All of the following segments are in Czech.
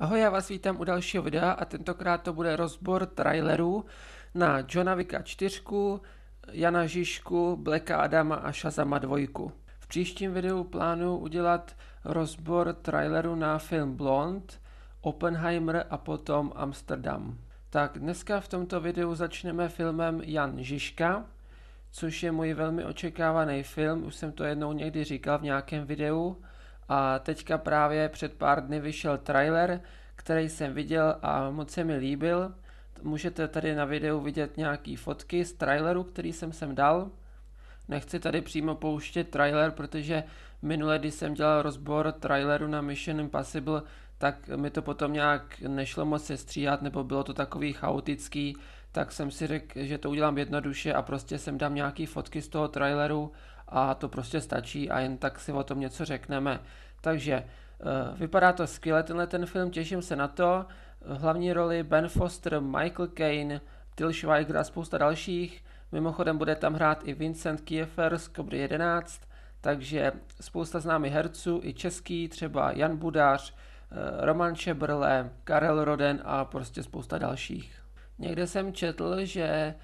Ahoj, já vás vítám u dalšího videa a tentokrát to bude rozbor trailerů na Johna Vicka 4, Jana Žižku, Black Adama a Shazama 2. V příštím videu plánuju udělat rozbor traileru na film Blond, Oppenheimer a potom Amsterdam. Tak dneska v tomto videu začneme filmem Jan Žižka, což je můj velmi očekávaný film, už jsem to jednou někdy říkal v nějakém videu a teďka právě před pár dny vyšel trailer, který jsem viděl a moc se mi líbil. Můžete tady na videu vidět nějaký fotky z traileru, který jsem sem dal. Nechci tady přímo pouštět trailer, protože minule, když jsem dělal rozbor traileru na Mission Impossible, tak mi to potom nějak nešlo moc se stříhat, nebo bylo to takový chaotický, tak jsem si řekl, že to udělám jednoduše a prostě sem dám nějaký fotky z toho traileru a to prostě stačí a jen tak si o tom něco řekneme. Takže eh, vypadá to skvěle tenhle ten film, těším se na to. Hlavní roli Ben Foster, Michael Caine, Till Schweiger a spousta dalších. Mimochodem bude tam hrát i Vincent Kiefer z Cobra 11, takže spousta známých herců, i český, třeba Jan Budář, eh, Roman Čebrle, Karel Roden a prostě spousta dalších. Někde jsem četl, že eh,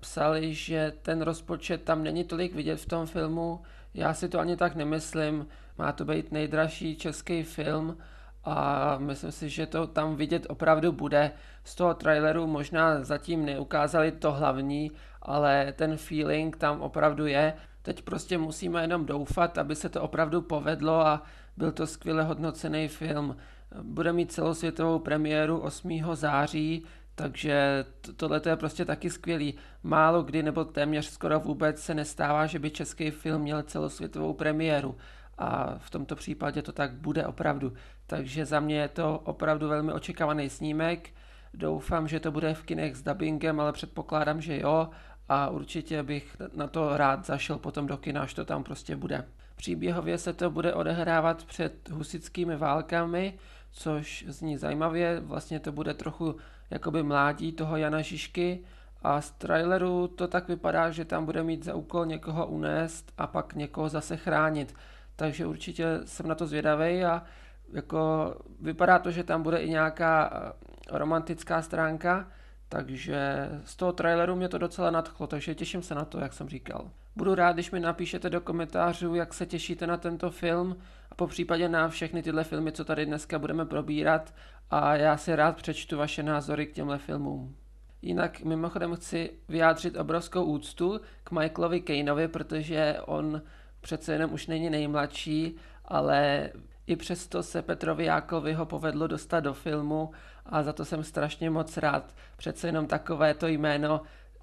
psali, že ten rozpočet tam není tolik vidět v tom filmu. Já si to ani tak nemyslím. Má to být nejdražší český film a myslím si, že to tam vidět opravdu bude. Z toho traileru možná zatím neukázali to hlavní, ale ten feeling tam opravdu je. Teď prostě musíme jenom doufat, aby se to opravdu povedlo a byl to skvěle hodnocený film. Bude mít celosvětovou premiéru 8. září, takže tohle je prostě taky skvělý. Málo kdy nebo téměř skoro vůbec se nestává, že by český film měl celosvětovou premiéru a v tomto případě to tak bude opravdu. Takže za mě je to opravdu velmi očekávaný snímek. Doufám, že to bude v kinech s dubbingem, ale předpokládám, že jo a určitě bych na to rád zašel potom do kina, až to tam prostě bude. Příběhově se to bude odehrávat před husickými válkami, což zní zajímavě, vlastně to bude trochu jakoby mládí toho Jana Žižky a z traileru to tak vypadá, že tam bude mít za úkol někoho unést a pak někoho zase chránit takže určitě jsem na to zvědavý a jako vypadá to, že tam bude i nějaká eh, romantická stránka, takže z toho traileru mě to docela nadchlo, takže těším se na to, jak jsem říkal. Budu rád, když mi napíšete do komentářů, jak se těšíte na tento film a po případě na všechny tyhle filmy, co tady dneska budeme probírat a já si rád přečtu vaše názory k těmhle filmům. Jinak mimochodem chci vyjádřit obrovskou úctu k Michaelovi Kaneovi, protože on přece jenom už není nejmladší, ale i přesto se Petrovi Jákovi ho povedlo dostat do filmu a za to jsem strašně moc rád. Přece jenom takové to jméno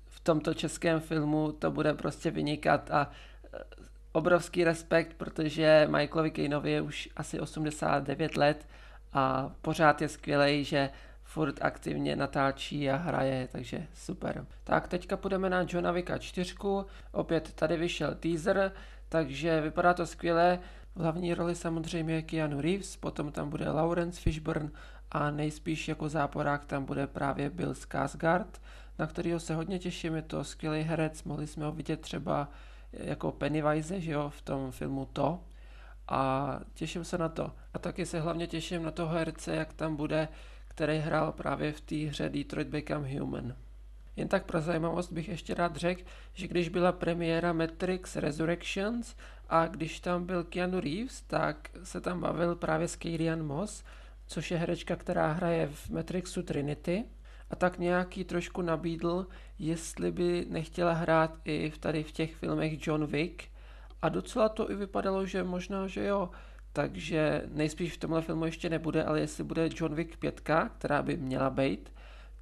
v tomto českém filmu to bude prostě vynikat a eh, obrovský respekt, protože Michaelovi Kejnovi je už asi 89 let a pořád je skvělej, že furt aktivně natáčí a hraje, takže super. Tak teďka půjdeme na Johna Wicka 4, opět tady vyšel teaser, takže vypadá to skvěle, v hlavní roli samozřejmě je Keanu Reeves, potom tam bude Lawrence Fishburne a nejspíš jako záporák tam bude právě Bill Skarsgård, na kterého se hodně těším, je to skvělý herec, mohli jsme ho vidět třeba jako Pennywise, že jo, v tom filmu To, a těším se na to. A taky se hlavně těším na toho herce, jak tam bude který hrál právě v té hře Detroit Become Human. Jen tak pro zajímavost bych ještě rád řekl, že když byla premiéra Matrix Resurrections a když tam byl Keanu Reeves, tak se tam bavil právě s Kirian Moss, což je herečka, která hraje v Matrixu Trinity a tak nějaký trošku nabídl, jestli by nechtěla hrát i tady v těch filmech John Wick a docela to i vypadalo, že možná, že jo, takže nejspíš v tomhle filmu ještě nebude, ale jestli bude John Wick 5, která by měla být,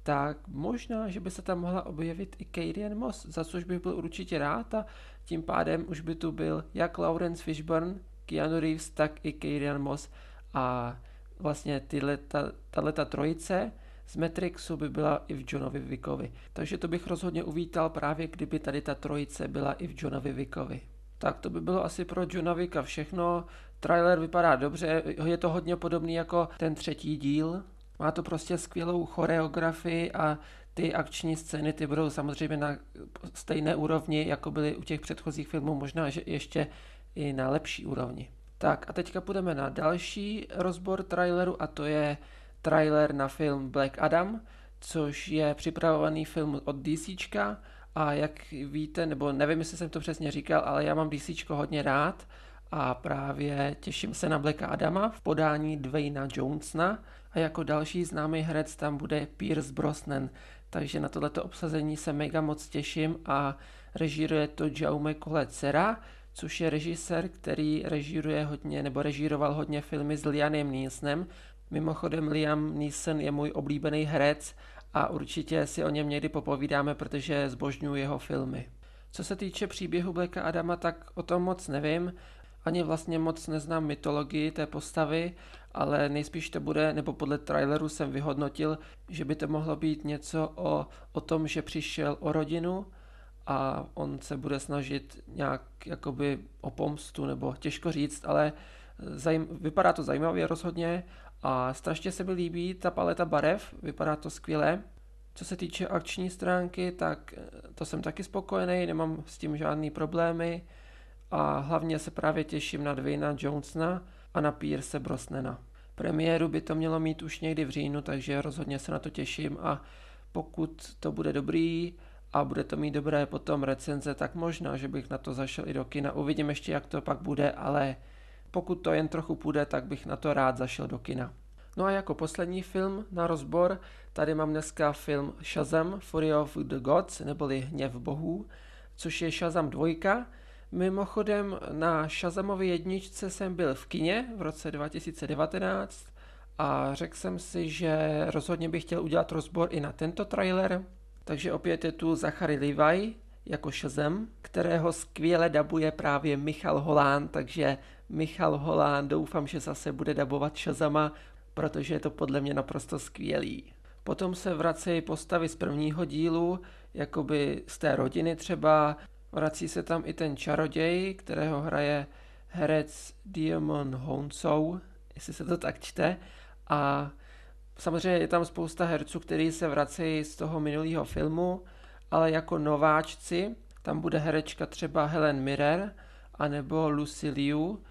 tak možná, že by se tam mohla objevit i Kadian Moss, za což bych byl určitě rád a tím pádem už by tu byl jak Lawrence Fishburne, Keanu Reeves, tak i Kadian Moss a vlastně tyhle, ta, trojice z Matrixu by byla i v Johnovi Wickovi. Takže to bych rozhodně uvítal právě, kdyby tady ta trojice byla i v Johnovi Wickovi. Tak to by bylo asi pro Junavika všechno. Trailer vypadá dobře, je to hodně podobný jako ten třetí díl. Má to prostě skvělou choreografii a ty akční scény, ty budou samozřejmě na stejné úrovni, jako byly u těch předchozích filmů, možná že ještě i na lepší úrovni. Tak a teďka půjdeme na další rozbor traileru a to je trailer na film Black Adam, což je připravovaný film od DCčka, a jak víte, nebo nevím, jestli jsem to přesně říkal, ale já mám DC hodně rád a právě těším se na Blacka Adama v podání Dwayna Jonesna a jako další známý herec tam bude Pierce Brosnan, takže na tohleto obsazení se mega moc těším a režíruje to Jaume Colecera, což je režisér, který režíruje hodně, nebo režíroval hodně filmy s Lianem Neesnem. Mimochodem Liam Neeson je můj oblíbený herec a určitě si o něm někdy popovídáme, protože zbožňuji jeho filmy. Co se týče příběhu Blacka Adama, tak o tom moc nevím, ani vlastně moc neznám mytologii té postavy, ale nejspíš to bude, nebo podle traileru jsem vyhodnotil, že by to mohlo být něco o, o tom, že přišel o rodinu a on se bude snažit nějak jakoby o pomstu, nebo těžko říct, ale Zajím, vypadá to zajímavě rozhodně a strašně se mi líbí ta paleta barev, vypadá to skvěle. Co se týče akční stránky, tak eh, to jsem taky spokojený, nemám s tím žádný problémy a hlavně se právě těším na Dwayna Jonesna a na Pierce Brosnena. Premiéru by to mělo mít už někdy v říjnu, takže rozhodně se na to těším a pokud to bude dobrý a bude to mít dobré potom recenze, tak možná, že bych na to zašel i do kina. Uvidím ještě, jak to pak bude, ale pokud to jen trochu půjde, tak bych na to rád zašel do kina. No a jako poslední film na rozbor, tady mám dneska film Shazam Fury of the Gods, neboli Hněv bohů, což je Shazam 2. Mimochodem na Shazamově jedničce jsem byl v kině v roce 2019 a řekl jsem si, že rozhodně bych chtěl udělat rozbor i na tento trailer, takže opět je tu Zachary Levi jako Shazam, kterého skvěle dabuje právě Michal Holán, takže Michal Holán doufám, že zase bude dabovat Shazama, protože je to podle mě naprosto skvělý. Potom se vracejí postavy z prvního dílu, jakoby z té rodiny třeba. Vrací se tam i ten čaroděj, kterého hraje herec Diamond Honsou, jestli se to tak čte. A samozřejmě je tam spousta herců, kteří se vracejí z toho minulého filmu, ale jako nováčci, tam bude herečka třeba Helen Mirren, anebo Lucy Liu,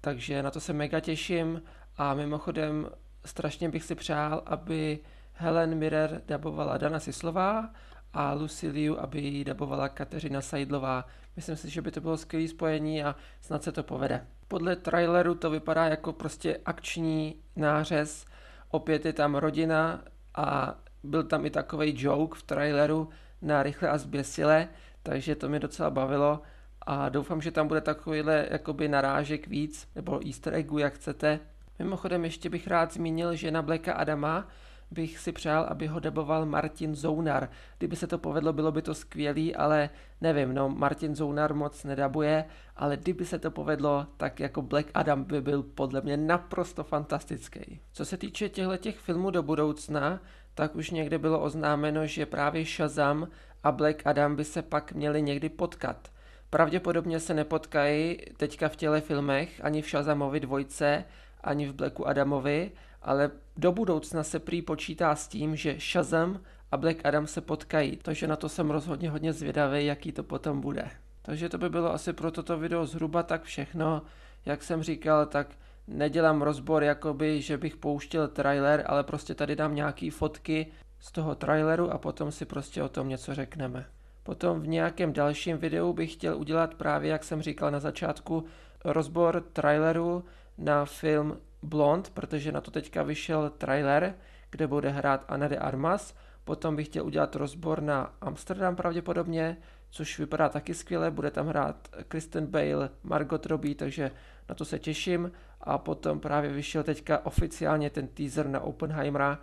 takže na to se mega těším a mimochodem strašně bych si přál, aby Helen Mirer dabovala Dana Sislová a Lucy Liu, aby ji dabovala Kateřina Sajdlová. Myslím si, že by to bylo skvělé spojení a snad se to povede. Podle traileru to vypadá jako prostě akční nářez. Opět je tam rodina a byl tam i takový joke v traileru na rychle a zběsile, takže to mi docela bavilo a doufám, že tam bude takovýhle jakoby narážek víc, nebo easter eggů, jak chcete. Mimochodem ještě bych rád zmínil, že na Blacka Adama bych si přál, aby ho deboval Martin Zounar. Kdyby se to povedlo, bylo by to skvělý, ale nevím, no Martin Zounar moc nedabuje, ale kdyby se to povedlo, tak jako Black Adam by byl podle mě naprosto fantastický. Co se týče těchto těch filmů do budoucna, tak už někde bylo oznámeno, že právě Shazam a Black Adam by se pak měli někdy potkat. Pravděpodobně se nepotkají teďka v těle filmech, ani v Shazamovi dvojce, ani v Blacku Adamovi, ale do budoucna se prý počítá s tím, že Shazam a Black Adam se potkají, takže na to jsem rozhodně hodně zvědavý, jaký to potom bude. Takže to by bylo asi pro toto video zhruba tak všechno. Jak jsem říkal, tak nedělám rozbor jakoby, že bych pouštěl trailer, ale prostě tady dám nějaký fotky z toho traileru a potom si prostě o tom něco řekneme. Potom v nějakém dalším videu bych chtěl udělat právě, jak jsem říkal na začátku, rozbor traileru na film Blond, protože na to teďka vyšel trailer, kde bude hrát Anna de Armas. Potom bych chtěl udělat rozbor na Amsterdam pravděpodobně, což vypadá taky skvěle, bude tam hrát Kristen Bale, Margot Robbie, takže na to se těším. A potom právě vyšel teďka oficiálně ten teaser na Oppenheimera,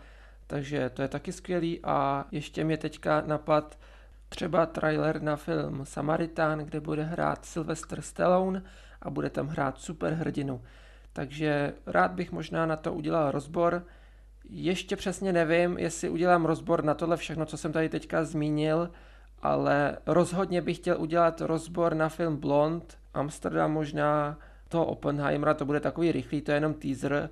takže to je taky skvělý a ještě mě teďka napad Třeba trailer na film Samaritán, kde bude hrát Sylvester Stallone a bude tam hrát superhrdinu. Takže rád bych možná na to udělal rozbor. Ještě přesně nevím, jestli udělám rozbor na tohle všechno, co jsem tady teďka zmínil, ale rozhodně bych chtěl udělat rozbor na film Blond, Amsterdam možná, To Oppenheimera, to bude takový rychlý, to je jenom teaser,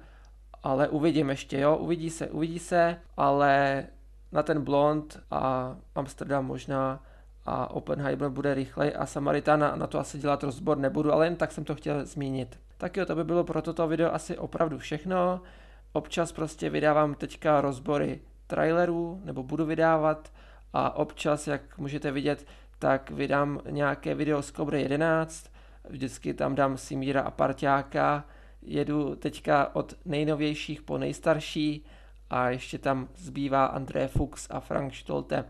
ale uvidím ještě, jo, uvidí se, uvidí se, ale na ten blond a Amsterdam možná a Oppenheimer bude rychlej a Samaritana na to asi dělat rozbor nebudu, ale jen tak jsem to chtěl zmínit. Tak jo, to by bylo pro toto video asi opravdu všechno. Občas prostě vydávám teďka rozbory trailerů, nebo budu vydávat a občas, jak můžete vidět, tak vydám nějaké video z Cobra 11, vždycky tam dám Simíra a Parťáka, jedu teďka od nejnovějších po nejstarší, a ještě tam zbývá André Fuchs a Frank Stolte.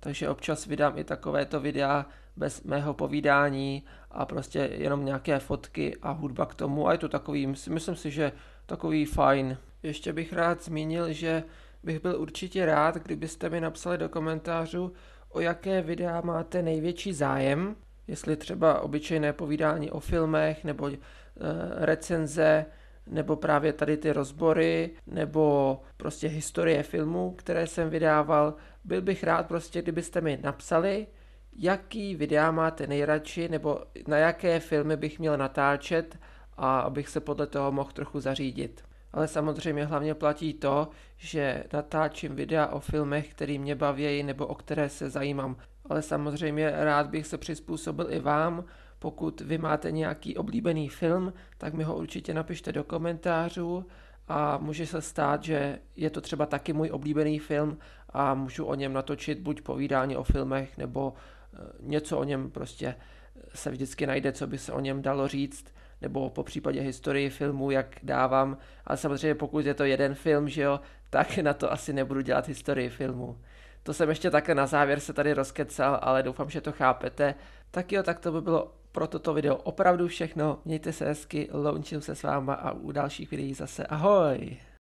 Takže občas vydám i takovéto videa bez mého povídání a prostě jenom nějaké fotky a hudba k tomu a je to takový, myslím si, že takový fajn. Ještě bych rád zmínil, že bych byl určitě rád, kdybyste mi napsali do komentářů, o jaké videa máte největší zájem, jestli třeba obyčejné povídání o filmech nebo e, recenze, nebo právě tady ty rozbory, nebo prostě historie filmů, které jsem vydával. Byl bych rád prostě, kdybyste mi napsali, jaký videa máte nejradši, nebo na jaké filmy bych měl natáčet a abych se podle toho mohl trochu zařídit. Ale samozřejmě hlavně platí to, že natáčím videa o filmech, který mě baví nebo o které se zajímám. Ale samozřejmě rád bych se přizpůsobil i vám pokud vy máte nějaký oblíbený film, tak mi ho určitě napište do komentářů a může se stát, že je to třeba taky můj oblíbený film a můžu o něm natočit buď povídání o filmech nebo e, něco o něm prostě se vždycky najde, co by se o něm dalo říct, nebo po případě historii filmu, jak dávám. Ale samozřejmě pokud je to jeden film, že jo, tak na to asi nebudu dělat historii filmu. To jsem ještě takhle na závěr se tady rozkecal, ale doufám, že to chápete. Tak jo, tak to by bylo pro toto video opravdu všechno. Mějte se hezky, loučím se s váma a u dalších videí zase ahoj!